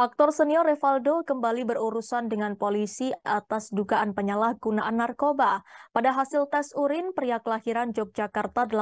Aktor senior Revaldo kembali berurusan dengan polisi atas dugaan penyalahgunaan narkoba. Pada hasil tes urin, pria kelahiran Yogyakarta 18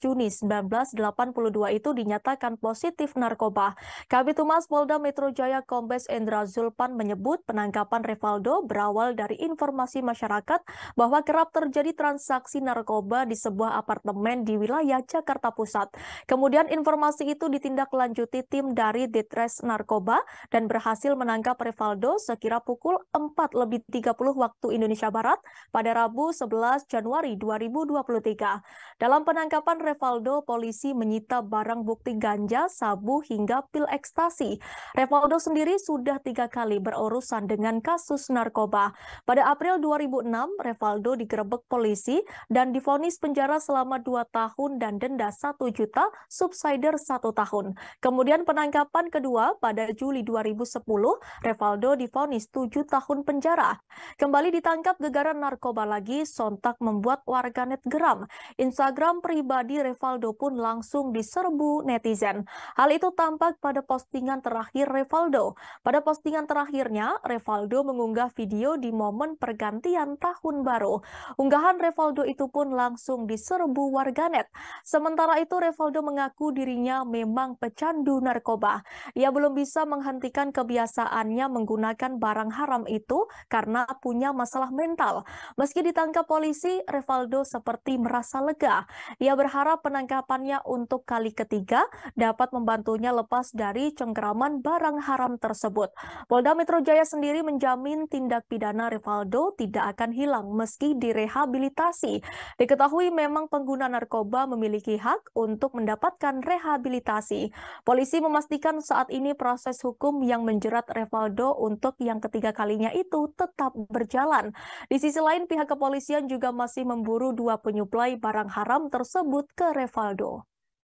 Juni 1982 itu dinyatakan positif narkoba. Kabit Humas Polda Metro Jaya Kombes Endra Zulpan menyebut penangkapan Revaldo berawal dari informasi masyarakat bahwa kerap terjadi transaksi narkoba di sebuah apartemen di wilayah Jakarta Pusat. Kemudian informasi itu ditindaklanjuti tim dari Detres Narkoba dan berhasil menangkap Rivaldo sekira pukul 4 lebih 30 waktu Indonesia Barat pada Rabu 11 Januari 2023. Dalam penangkapan Rivaldo, polisi menyita barang bukti ganja, sabu, hingga pil ekstasi. Rivaldo sendiri sudah tiga kali berurusan dengan kasus narkoba. Pada April 2006, Rivaldo digerebek polisi dan difonis penjara selama 2 tahun dan denda 1 juta, subsider 1 tahun. Kemudian penangkapan kedua pada Juli 2020 2010, Revaldo difonis 7 tahun penjara. Kembali ditangkap gegaran narkoba lagi, sontak membuat warganet geram. Instagram pribadi Revaldo pun langsung diserbu netizen. Hal itu tampak pada postingan terakhir Revaldo. Pada postingan terakhirnya, Revaldo mengunggah video di momen pergantian tahun baru. Unggahan Revaldo itu pun langsung diserbu warganet. Sementara itu, Revaldo mengaku dirinya memang pecandu narkoba. Ia belum bisa menghentikan menghentikan kebiasaannya menggunakan barang haram itu karena punya masalah mental. Meski ditangkap polisi, Rivaldo seperti merasa lega. Ia berharap penangkapannya untuk kali ketiga dapat membantunya lepas dari cengkeraman barang haram tersebut. Polda Metro Jaya sendiri menjamin tindak pidana Rivaldo tidak akan hilang meski direhabilitasi. Diketahui memang pengguna narkoba memiliki hak untuk mendapatkan rehabilitasi. Polisi memastikan saat ini proses hukum hukum yang menjerat Revaldo untuk yang ketiga kalinya itu tetap berjalan. Di sisi lain, pihak kepolisian juga masih memburu dua penyuplai barang haram tersebut ke Revaldo.